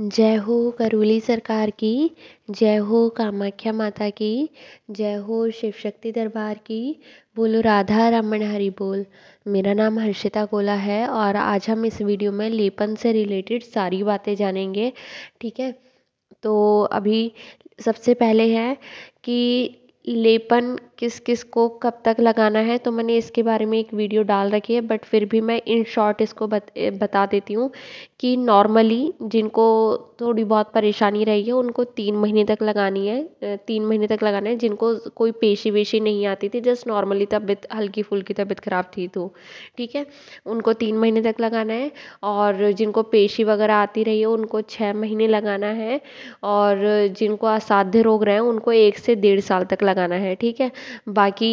जय हो करौली सरकार की जय हो कामाख्या माता की जय हो शिव शक्ति दरबार की बोलो राधा रमन हरि बोल मेरा नाम हर्षिता कोला है और आज हम इस वीडियो में लेपन से रिलेटेड सारी बातें जानेंगे ठीक है तो अभी सबसे पहले है कि लेपन किस किस को कब तक लगाना है तो मैंने इसके बारे में एक वीडियो डाल रखी है बट फिर भी मैं इन शॉर्ट इसको बत, बता देती हूँ कि नॉर्मली जिनको थोड़ी बहुत परेशानी रही है उनको तीन महीने तक लगानी है तीन महीने तक लगाना है जिनको कोई पेशी वेशी नहीं आती थी जस्ट नॉर्मली तबीयत हल्की फुल्की तबीयत ख़राब थी तो ठीक है उनको तीन महीने तक लगाना है और जिनको पेशी वगैरह आती रही है उनको छः महीने लगाना है और जिनको असाध्य रोग रहे हैं उनको एक से डेढ़ साल तक लगाना है ठीक है बाकी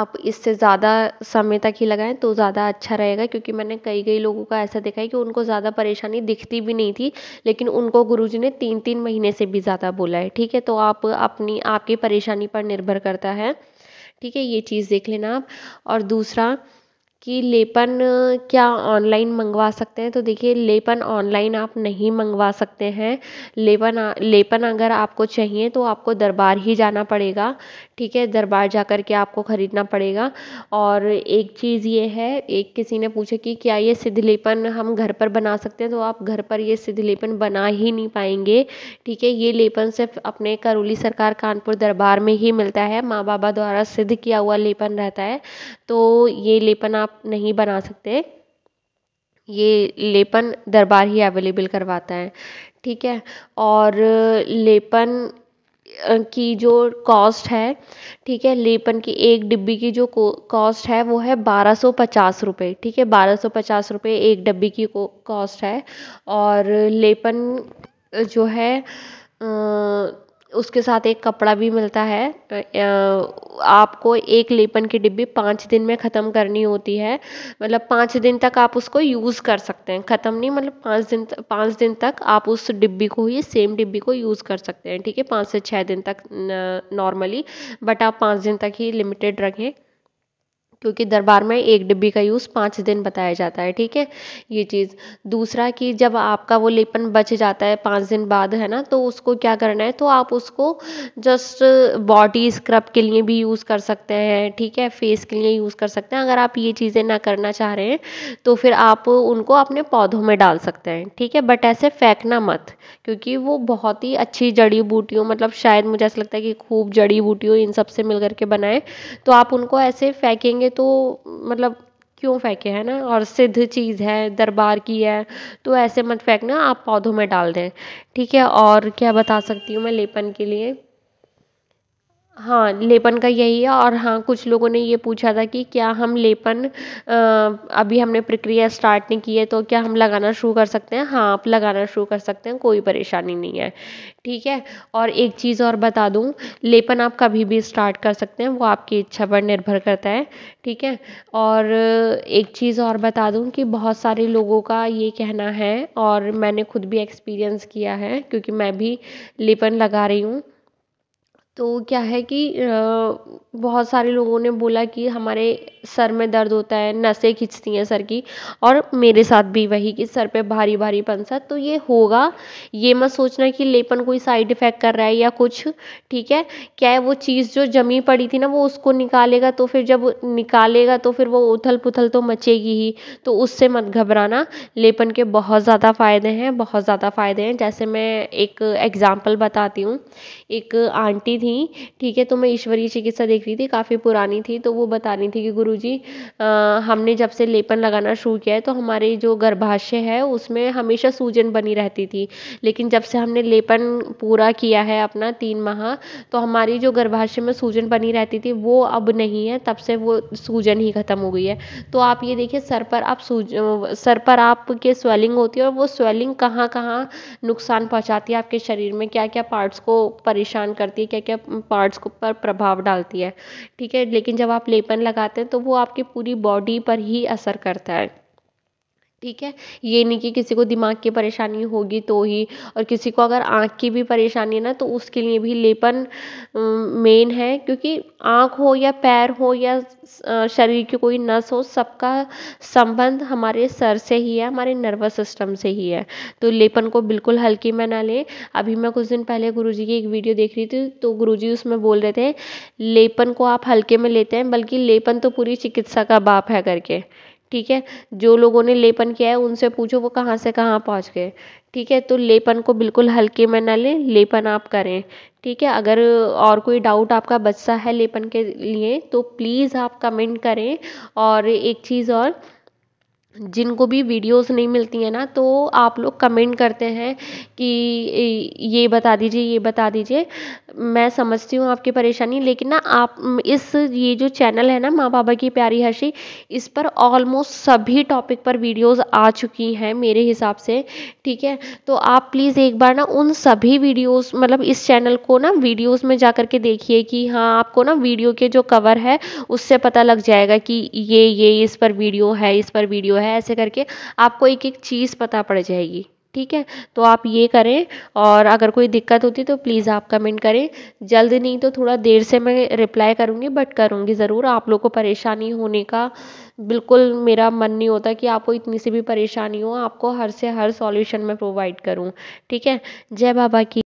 आप इससे ज़्यादा समय तक ही लगाएं तो ज़्यादा अच्छा रहेगा क्योंकि मैंने कई कई लोगों का ऐसा देखा है कि उनको ज़्यादा परेशानी दिखती भी नहीं थी लेकिन उनको गुरुजी ने तीन तीन महीने से भी ज़्यादा बोला है ठीक है तो आप अपनी आपकी परेशानी पर निर्भर करता है ठीक है ये चीज़ देख लेना आप और दूसरा कि लेपन क्या ऑनलाइन मंगवा सकते हैं तो देखिए लेपन ऑनलाइन आप नहीं मंगवा सकते हैं लेपन लेपन अगर आपको चाहिए तो आपको दरबार ही जाना पड़ेगा ठीक है दरबार जाकर के आपको खरीदना पड़ेगा और एक चीज़ ये है एक किसी ने पूछा कि क्या ये सिद्ध लेपन हम घर पर बना सकते हैं तो आप घर पर ये सिद्ध लेपन बना ही नहीं पाएंगे ठीक है ये लेपन सिर्फ अपने करौली सरकार कानपुर दरबार में ही मिलता है माँ बाबा द्वारा सिद्ध किया हुआ लेपन रहता है तो ये लेपन आप नहीं बना सकते ये लेपन दरबार ही अवेलेबल करवाता है ठीक है और लेपन की जो कॉस्ट है ठीक है लेपन की एक डिब्बी की जो कॉस्ट है वो है बारह सौ पचास रुपये ठीक है बारह सौ पचास रुपये एक डिब्बी की कॉस्ट है और लेपन जो है उसके साथ एक कपड़ा भी मिलता है आपको एक लेपन की डिब्बी पाँच दिन में ख़त्म करनी होती है मतलब पाँच दिन तक आप उसको यूज़ कर सकते हैं ख़त्म नहीं मतलब पाँच दिन पाँच दिन तक आप उस डिब्बी को ही सेम डिब्बी को यूज़ कर सकते हैं ठीक है पाँच से छः दिन तक नॉर्मली बट आप पाँच दिन तक ही लिमिटेड रखें क्योंकि दरबार में एक डिब्बी का यूज़ पाँच दिन बताया जाता है ठीक है ये चीज़ दूसरा कि जब आपका वो लेपन बच जाता है पाँच दिन बाद है ना तो उसको क्या करना है तो आप उसको जस्ट बॉडी स्क्रब के लिए भी यूज़ कर सकते हैं ठीक है फेस के लिए यूज़ कर सकते हैं अगर आप ये चीज़ें ना करना चाह रहे हैं तो फिर आप उनको अपने पौधों में डाल सकते हैं ठीक है बट ऐसे फेंकना मत क्योंकि वो बहुत ही अच्छी जड़ी बूटियों मतलब शायद मुझे ऐसा लगता है कि खूब जड़ी बूटियों इन सब से मिल करके बनाएं तो आप उनको ऐसे फेंकेंगे तो मतलब क्यों फेंके है ना और सिद्ध चीज़ है दरबार की है तो ऐसे मत फेंकना आप पौधों में डाल दें ठीक है और क्या बता सकती हूँ मैं लेपन के लिए हाँ लेपन का यही है और हाँ कुछ लोगों ने ये पूछा था कि क्या हम लेपन अभी हमने प्रक्रिया स्टार्ट नहीं की है तो क्या हम लगाना शुरू कर सकते हैं हाँ आप लगाना शुरू कर सकते हैं कोई परेशानी नहीं है ठीक है और एक चीज़ और बता दूँ लेपन आप कभी भी स्टार्ट कर सकते हैं वो आपकी इच्छा पर निर्भर करता है ठीक है और एक चीज़ और बता दूँ कि बहुत सारे लोगों का ये कहना है और मैंने खुद भी एक्सपीरियंस किया है क्योंकि मैं भी लेपन लगा रही हूँ तो क्या है कि बहुत सारे लोगों ने बोला कि हमारे सर में दर्द होता है नसें खींचती हैं सर की और मेरे साथ भी वही कि सर पे भारी भारी सा तो ये होगा ये मत सोचना कि लेपन कोई साइड इफ़ेक्ट कर रहा है या कुछ ठीक है क्या है वो चीज़ जो जमी पड़ी थी ना वो उसको निकालेगा तो फिर जब निकालेगा तो फिर वो उथल पुथल तो मचेगी ही तो उससे मत घबराना लेपन के बहुत ज़्यादा फ़ायदे हैं बहुत ज़्यादा फ़ायदे हैं जैसे मैं एक एग्ज़ाम्पल बताती हूँ एक आंटी थी ठीक है तो मैं ईश्वरीय चिकित्सा देख रही थी काफ़ी पुरानी थी तो वो बता रही थी कि गुरु जी हमने जब से लेपन लगाना शुरू किया है तो हमारे जो गर्भाशय है उसमें हमेशा सूजन बनी रहती थी लेकिन जब से हमने लेपन पूरा किया है अपना तीन माह तो हमारी जो गर्भाशय में सूजन बनी रहती थी वो अब नहीं है तब से वो सूजन ही ख़त्म हो गई है तो आप ये देखिए सर पर आप सूज सर पर आपके स्वेलिंग होती है और वो स्वेलिंग कहाँ कहाँ नुकसान पहुँचाती है आपके शरीर में क्या क्या पार्ट्स को परेशान करती है क्या क्या के पार्ट्स को पर प्रभाव डालती है ठीक है लेकिन जब आप लेपन लगाते हैं तो वो आपकी पूरी बॉडी पर ही असर करता है ठीक है ये नहीं कि किसी को दिमाग की परेशानी होगी तो ही और किसी को अगर आँख की भी परेशानी है ना तो उसके लिए भी लेपन मेन है क्योंकि आँख हो या पैर हो या शरीर की कोई नस हो सबका संबंध हमारे सर से ही है हमारे नर्वस सिस्टम से ही है तो लेपन को बिल्कुल हल्की में ना लें अभी मैं कुछ दिन पहले गुरु की एक वीडियो देख रही थी तो गुरु उसमें बोल रहे थे लेपन को आप हल्के में लेते हैं बल्कि लेपन तो पूरी चिकित्सा का बाप है करके ठीक है जो लोगों ने लेपन किया है उनसे पूछो वो कहाँ से कहाँ पहुँच गए ठीक है तो लेपन को बिल्कुल हल्के में ना लें लेपन आप करें ठीक है अगर और कोई डाउट आपका बच्चा है लेपन के लिए तो प्लीज़ आप कमेंट करें और एक चीज़ और जिनको भी वीडियोस नहीं मिलती हैं ना तो आप लोग कमेंट करते हैं कि ये बता दीजिए ये बता दीजिए मैं समझती हूँ आपकी परेशानी लेकिन ना आप इस ये जो चैनल है ना माँ बाबा की प्यारी हर्षी इस पर ऑलमोस्ट सभी टॉपिक पर वीडियोस आ चुकी हैं मेरे हिसाब से ठीक है तो आप प्लीज़ एक बार ना उन सभी वीडियोस मतलब इस चैनल को ना वीडियोज़ में जा कर के देखिए कि हाँ आपको ना वीडियो के जो कवर है उससे पता लग जाएगा कि ये ये इस पर वीडियो है इस पर वीडियो है है ऐसे करके आपको एक एक चीज़ पता पड़ जाएगी ठीक है तो आप ये करें और अगर कोई दिक्कत होती तो प्लीज़ आप कमेंट करें जल्द नहीं तो थोड़ा देर से मैं रिप्लाई करूँगी बट करूँगी ज़रूर आप लोग को परेशानी होने का बिल्कुल मेरा मन नहीं होता कि आपको इतनी सी भी परेशानी हो आपको हर से हर सॉल्यूशन मैं प्रोवाइड करूँ ठीक है जय बाबा की